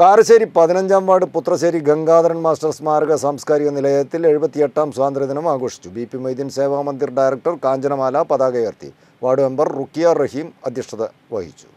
കാരശ്ശേരി പതിനഞ്ചാം ward പുത്രശ്ശേരി Gangadharan master സ്മാരക സാംസ്കാരിക നിലയത്തിൽ എഴുപത്തിയെട്ടാം സ്വാതന്ത്ര്യദിനം ആഘോഷിച്ചു B P Moideen Seva Mandir director Kanchanamala പതാക ഉയർത്തി വാർഡ് മെമ്പർ റുക്കിയ റഹീം അധ്യക്ഷത വഹിച്ചു